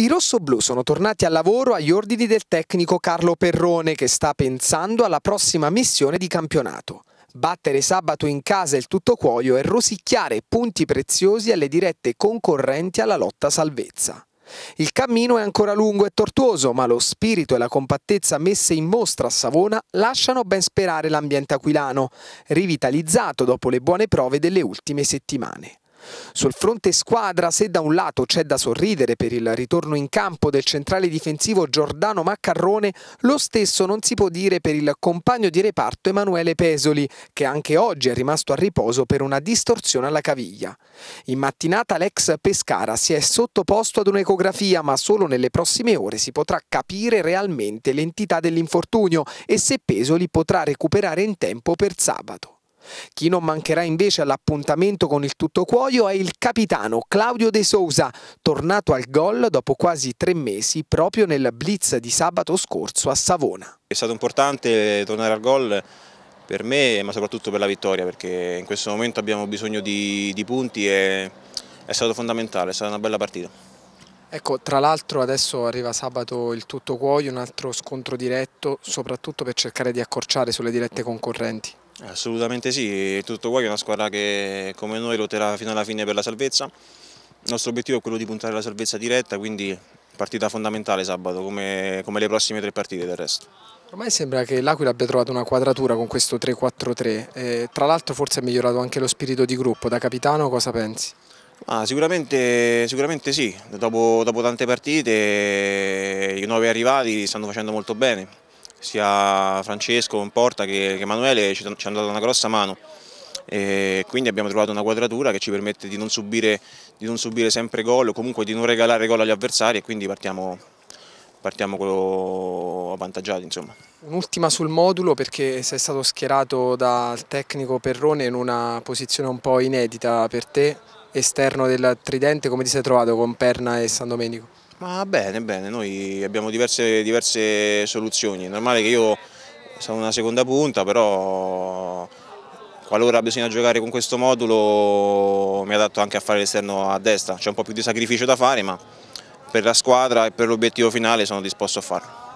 I rossoblù sono tornati al lavoro agli ordini del tecnico Carlo Perrone che sta pensando alla prossima missione di campionato. Battere sabato in casa il tutto cuoio e rosicchiare punti preziosi alle dirette concorrenti alla lotta salvezza. Il cammino è ancora lungo e tortuoso, ma lo spirito e la compattezza messe in mostra a Savona lasciano ben sperare l'ambiente aquilano, rivitalizzato dopo le buone prove delle ultime settimane. Sul fronte squadra, se da un lato c'è da sorridere per il ritorno in campo del centrale difensivo Giordano Maccarrone, lo stesso non si può dire per il compagno di reparto Emanuele Pesoli, che anche oggi è rimasto a riposo per una distorsione alla caviglia. In mattinata l'ex Pescara si è sottoposto ad un'ecografia, ma solo nelle prossime ore si potrà capire realmente l'entità dell'infortunio e se Pesoli potrà recuperare in tempo per sabato. Chi non mancherà invece all'appuntamento con il tutto cuoio è il capitano Claudio De Sousa, tornato al gol dopo quasi tre mesi proprio nel blitz di sabato scorso a Savona. È stato importante tornare al gol per me ma soprattutto per la vittoria perché in questo momento abbiamo bisogno di, di punti e è stato fondamentale, è stata una bella partita. Ecco, tra l'altro adesso arriva sabato il tutto cuoio, un altro scontro diretto, soprattutto per cercare di accorciare sulle dirette concorrenti. Assolutamente sì, tutto Guaio è una squadra che come noi lotterà fino alla fine per la salvezza. Il nostro obiettivo è quello di puntare alla salvezza diretta, quindi partita fondamentale sabato, come, come le prossime tre partite del resto. Ormai sembra che l'Aquila abbia trovato una quadratura con questo 3-4-3, eh, tra l'altro forse è migliorato anche lo spirito di gruppo, da capitano cosa pensi? Ah, sicuramente, sicuramente, sì, dopo, dopo tante partite i nuovi arrivati stanno facendo molto bene, sia Francesco in porta che, Emanuele ci, hanno dato una grossa mano e quindi abbiamo trovato una quadratura che ci permette di non subire, di non subire sempre gol o comunque di non regalare gol agli avversari e quindi partiamo, partiamo avvantaggiati insomma. Un'ultima sul modulo perché sei stato schierato dal tecnico Perrone in una posizione un po' inedita per te, esterno del tridente, come ti sei trovato con Perna e San Domenico? Ma bene, bene, noi abbiamo diverse, diverse soluzioni, è normale che io sono una seconda punta, però qualora bisogna giocare con questo modulo mi adatto anche a fare l'esterno a destra, c'è un po' più di sacrificio da fare ma per la squadra e per l'obiettivo finale sono disposto a farlo.